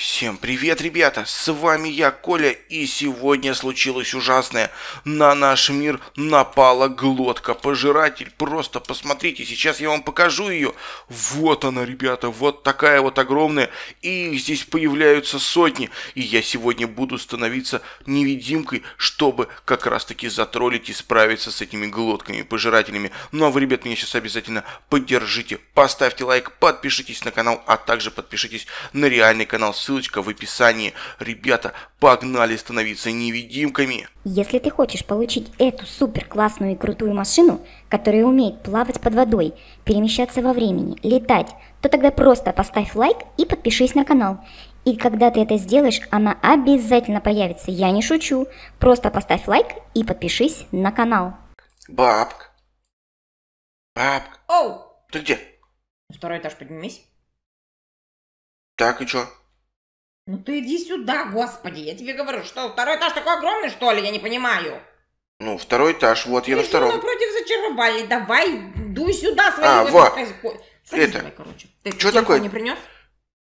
Всем привет, ребята! С вами я, Коля, и сегодня случилось ужасное. На наш мир напала глотка-пожиратель. Просто посмотрите, сейчас я вам покажу ее. Вот она, ребята, вот такая вот огромная. И их здесь появляются сотни. И я сегодня буду становиться невидимкой, чтобы как раз-таки затроллить и справиться с этими глотками-пожирателями. Ну а вы, ребят, меня сейчас обязательно поддержите. Поставьте лайк, подпишитесь на канал, а также подпишитесь на реальный канал ссылочка в описании. Ребята, погнали становиться невидимками! Если ты хочешь получить эту супер классную и крутую машину, которая умеет плавать под водой, перемещаться во времени, летать, то тогда просто поставь лайк и подпишись на канал. И когда ты это сделаешь, она обязательно появится, я не шучу. Просто поставь лайк и подпишись на канал. Бабка. Бабка. Оу! Ты где? Второй этаж поднимись. Так, и чё? «Ну ты иди сюда, господи! Я тебе говорю, что второй этаж такой огромный, что ли? Я не понимаю!» Ну, второй этаж, вот ты я на втором. напротив зачаровали, давай, дуй сюда свои а, вот. Садись, Это... давай, короче. Ты что такое? не принес?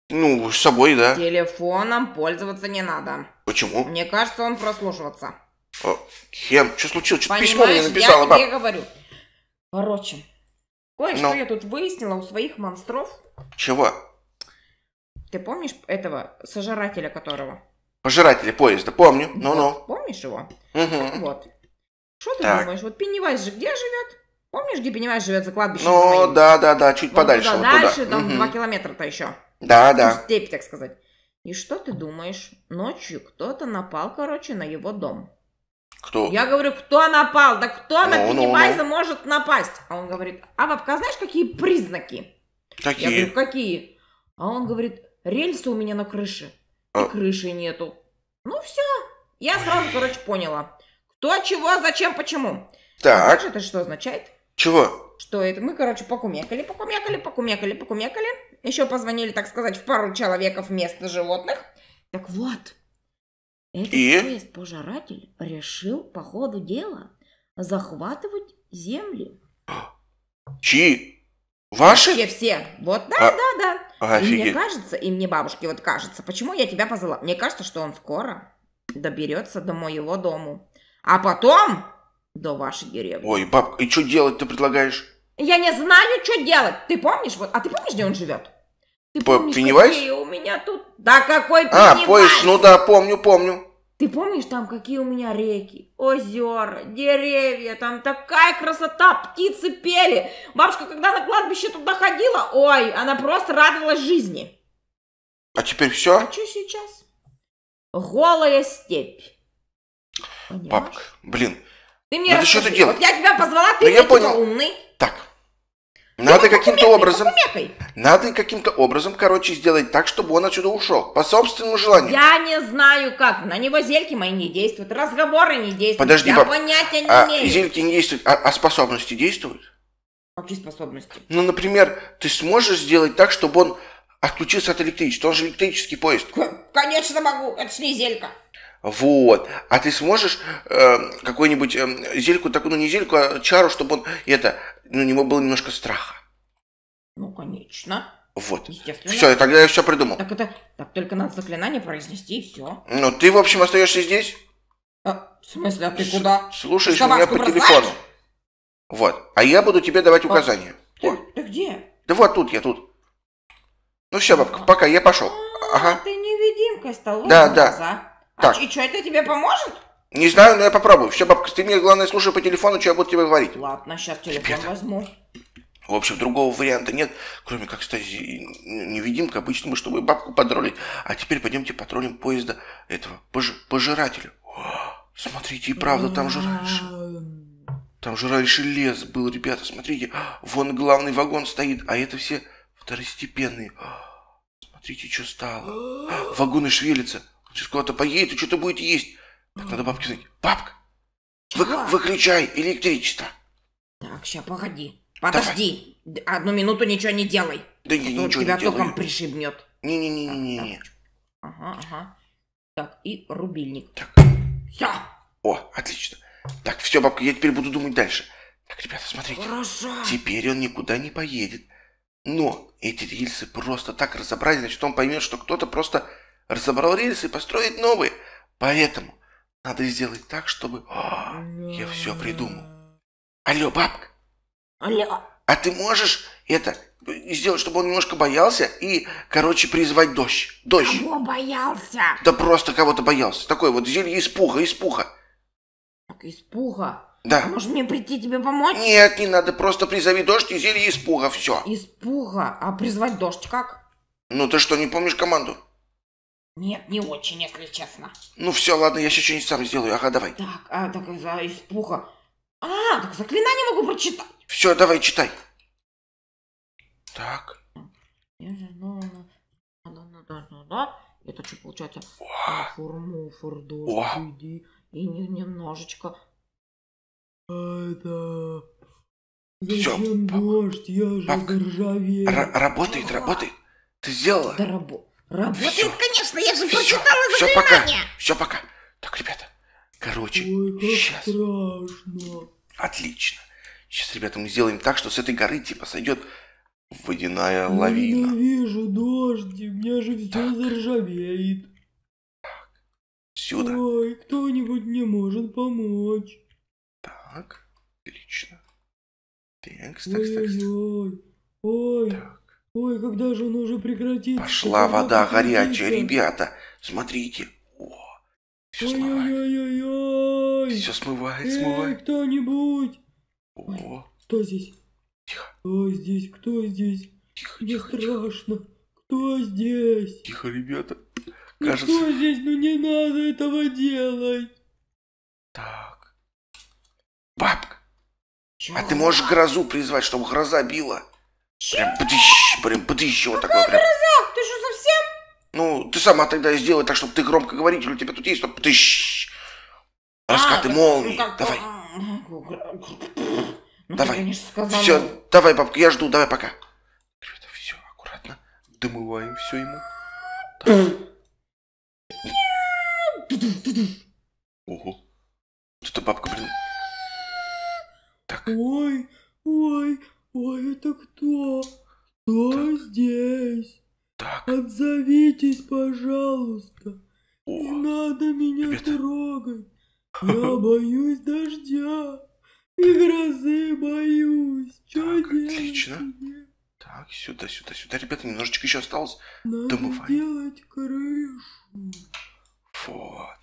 Ну, с собой, да. Телефоном пользоваться не надо. Почему? Мне кажется, он прослушиваться. А, кем? Что случилось? Что-то письмо мне написала, я баб. тебе говорю. Короче, кое-что Но... Ну. я тут выяснила у своих монстров. Чего? Ты помнишь этого сожирателя которого? Пожирателя поезда, помню. Ну Ну-ну. Вот, помнишь его? Угу. Вот. Что ты так. думаешь? Вот Пеннивайз же где живет? Помнишь, где Пеннивайз живет за кладбищем? Ну, да, да, да, чуть вот подальше. Туда, вот дальше, там угу. 2 километра-то еще. Да, ну, да. Степь, так сказать. И что ты думаешь? Ночью кто-то напал, короче, на его дом. Кто? Я говорю, кто напал? Да кто ну, на ну, Пеннивайза ну, ну. может напасть? А он говорит, а бабка, знаешь, какие признаки? Какие? Я говорю, какие? А он говорит, Рельсы у меня на крыше. И а. крыши нету. Ну все. Я сразу, короче, поняла. Кто, чего, зачем, почему. Так. А это что означает? Чего? Что это? Мы, короче, покумекали, покумекали, покумекали, покумекали. Еще позвонили, так сказать, в пару человеков вместо животных. Так вот, этот И? поезд-пожиратель решил по ходу дела захватывать земли. Чьи? Ваши? Вообще все. Вот, да, а, да, да. Офигеть. И мне кажется, и мне бабушке вот кажется, почему я тебя позвала? Мне кажется, что он скоро доберется до моего дому. А потом до вашей деревни. Ой, бабка, и что делать ты предлагаешь? Я не знаю, что делать. Ты помнишь? Вот, а ты помнишь, где он живет? Ты помнишь, Пеневайс? у меня тут... Да какой Пеневайс? А, поезд, ну да, помню, помню. Ты помнишь, там какие у меня реки, озера, деревья, там такая красота, птицы пели. Бабушка, когда на кладбище туда ходила, ой, она просто радовалась жизни. А теперь все? А что сейчас? Голая степь. Понимаешь? Бабка, блин. Ты мне расскажи. что ты делать. Вот я тебя позвала, ты ну, я понял. умный. Так, надо каким-то образом... Покумекай. Надо каким-то образом, короче, сделать так, чтобы он отсюда ушел. По собственному желанию. Я не знаю как. На него зельки мои не действуют, разговоры не действуют. Подожди, Я баб, понятия не а, имею. Зельки не действуют, а, а способности действуют? Какие способности? Ну, например, ты сможешь сделать так, чтобы он отключился от электричества? Он же электрический поезд. Конечно могу, это ж не зелька. Вот. А ты сможешь э, какую-нибудь э, зельку, такую, ну не зельку, а чару, чтобы он это, ну, у него было немножко страха. Ну, конечно. Вот. Естественно. Все, тогда я все придумал. Так это, так только надо заклинание произнести и все. Ну, ты, в общем, остаешься здесь. А, в смысле, а ты С- куда? Слушаешь ты меня по бросаешь? телефону. Вот. А я буду тебе давать а, указания. А, ты, ты где? Да вот тут, я тут. Ну все, бабка, а, пока, я пошел. А, ага. Ты невидимкой стал. Да, да. Глаза. Так. А и что, это тебе поможет? Не знаю, но я попробую. Все, бабка, ты мне, главное, слушай по телефону, что я буду тебе говорить. Ладно, сейчас телефон Ребята. возьму. В общем, другого варианта нет, кроме как стать невидимкой обычному, чтобы бабку подролить. А теперь пойдемте патрулем поезда этого пож пожирателя. О, смотрите, и правда, там же раньше. Там же раньше лес был, ребята, смотрите. Вон главный вагон стоит, а это все второстепенные. Смотрите, что стало. Вагоны шевелятся. Сейчас куда-то поедет и что-то будет есть. Так надо бабке сказать. Бабка, вы, выключай электричество. Так, сейчас, погоди. Подожди. Давай. Одну минуту ничего не делай. Да я а ничего тебя не током делаю. пришибнет. Не-не-не-не-не. Ага, ага. Так, и рубильник. Так. Все. О, отлично. Так, все, бабка, я теперь буду думать дальше. Так, ребята, смотрите. Хорошо. Теперь он никуда не поедет. Но эти рельсы просто так разобрали, значит, он поймет, что кто-то просто разобрал рельсы и построить новые. Поэтому надо сделать так, чтобы... О, а, я все придумал. Алло, бабка. Алло. А ты можешь это сделать, чтобы он немножко боялся и, короче, призвать дождь? Дождь. Кого боялся? Да просто кого-то боялся. Такой вот зелье из пуха, из пуха. Так, из пуха? Да. А может мне прийти тебе помочь? Нет, не надо, просто призови дождь и зелье из пуха, все. Из пуха? А призвать дождь как? Ну ты что, не помнишь команду? Нет, не очень, если честно. Ну все, ладно, я еще что-нибудь сам сделаю. Ага, давай. Так, а, так за из пуха. А, так заклинание могу прочитать. Все, давай, читай. Так. Ну, ну, ну, это что получается? Форму Фурмуфур, иди. И немножечко. А, это... Зачем дождь? Я же заржавею. Работает, работает. Ты сделала? Да работает. Работает, все. конечно, я же все. прочитала все, заклинание. Все, пока. Все, пока. Так, ребята, короче, Ой, как сейчас. страшно. Отлично. Сейчас, ребята, мы сделаем так, что с этой горы типа сойдет водяная я лавина. Я вижу дождь, у меня же все так. заржавеет. Так. Сюда. Ой, кто-нибудь не может помочь. Так, отлично. Текст, текст, текст. Ой, ой, ой. Так. Ой, когда же он уже прекратит? Пошла когда вода горячая, ребята. Смотрите. О, все Ой, смывает. Ой-ой-ой. Все смывает, Эй, смывает. кто-нибудь. О. Ой, кто здесь? Тихо. Кто здесь? Кто здесь? Тихо, Мне тихо, страшно. Тихо. Кто здесь? Тихо, ребята. Ну Кажется... Кто здесь? Ну не надо этого делать. Так. Бабка. Чего? А ты можешь грозу призвать, чтобы гроза била? Прям пыдыщ, прям пыдыщ, вот такое прям. Гроза? Ты что, совсем? Ну, ты сама тогда сделай так, чтобы ты громко говоритель у тебя тут есть, но пыдыщ. Раскаты а, молнии. Ну, как, давай. А, ну, давай. сказала... Все, давай, бабка, я жду, давай, пока. Это все аккуратно. Домываем все ему. Ого. Что-то бабка, блин. Так. Ой, ой, Ой, это кто? Кто так. здесь? Так. Отзовитесь, пожалуйста. О. Не надо меня Ребята. трогать. Я боюсь дождя. И грозы боюсь. Чё так, делать? Отлично. Так, сюда, сюда, сюда. Ребята, немножечко еще осталось. Надо Домываем. делать крышу. Вот.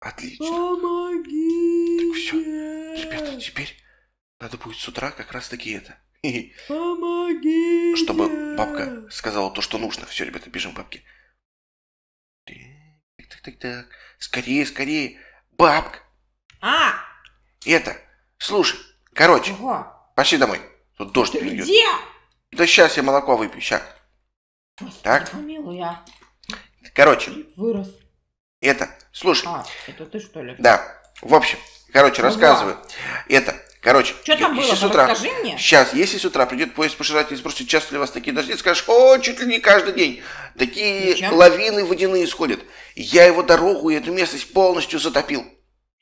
Отлично. Помоги Так, все. Ребята, теперь надо будет с утра как раз таки это Помогите! Чтобы бабка сказала то, что нужно. Все, ребята, бежим бабки. Так, так, так, так. Скорее, скорее. Бабка! А! Это, слушай, короче, Ого. пошли домой. Тут дождь Ты где? Да сейчас я молоко выпью, сейчас. Господи, так. Милая. Короче. Вырос. Это, слушай. А, это ты что ли? Да. В общем, короче, ну рассказываю. Ага. Это, Короче, что там было? с ну, утра, расскажи мне. Сейчас, если с утра придет поезд пожиратель и спросит, часто ли у вас такие дожди, скажешь, о, чуть ли не каждый день. Такие Ничем? лавины водяные исходят. Я его дорогу и эту местность полностью затопил.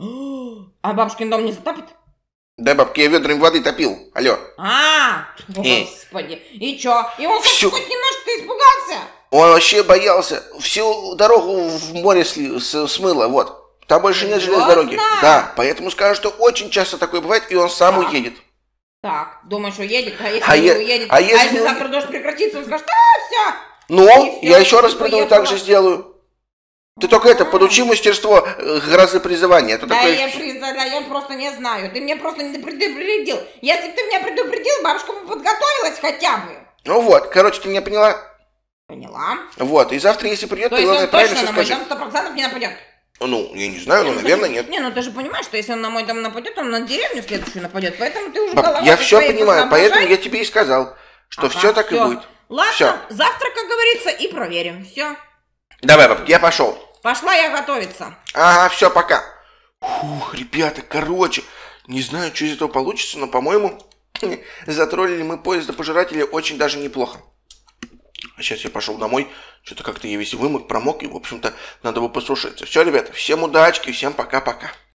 А бабушкин дом не затопит? Да, бабки, я ведрами воды топил. Алло. А, э. господи. И чё? И он Всю... хоть немножко испугался? Он вообще боялся. Всю дорогу в море сли... смыло, вот. Там больше нет железной дороги. Да, поэтому скажут, что очень часто такое бывает, и он сам так. уедет. Так, думаешь, уедет, а если а не уедет, а если, а если завтра дождь прекратится, он скажет, а, все. Ну, я еще раз приду, так же сделаю. Ты только это, подучи мастерство э, грозы призывания. Это да, такое... я приз... я просто не знаю. Ты меня просто не предупредил. Если бы ты меня предупредил, бабушка бы подготовилась хотя бы. Ну вот, короче, ты меня поняла? Поняла. Вот, и завтра, если придет, То ты, главное, правильно все скажи. То есть он точно на скажи. майдан 100% не нападет? Ну, я не знаю, но, ну, ну, наверное, нет. Не, ну ты же понимаешь, что если он на мой дом нападет, он на деревню следующую нападет, поэтому ты уже голова Я все понимаю, поэтому я тебе и сказал, что ага, все так все. и будет. Ладно, все. завтра, как говорится, и проверим. Все. Давай, бабки, я пошел. Пошла я готовиться. Ага, все, пока. Фух, ребята, короче, не знаю, что из этого получится, но, по-моему, затроллили мы поезда пожирателя очень даже неплохо. А сейчас я пошел домой, что-то как-то я весь вымок, промок, и, в общем-то, надо бы посушиться. Все, ребята, всем удачки, всем пока-пока.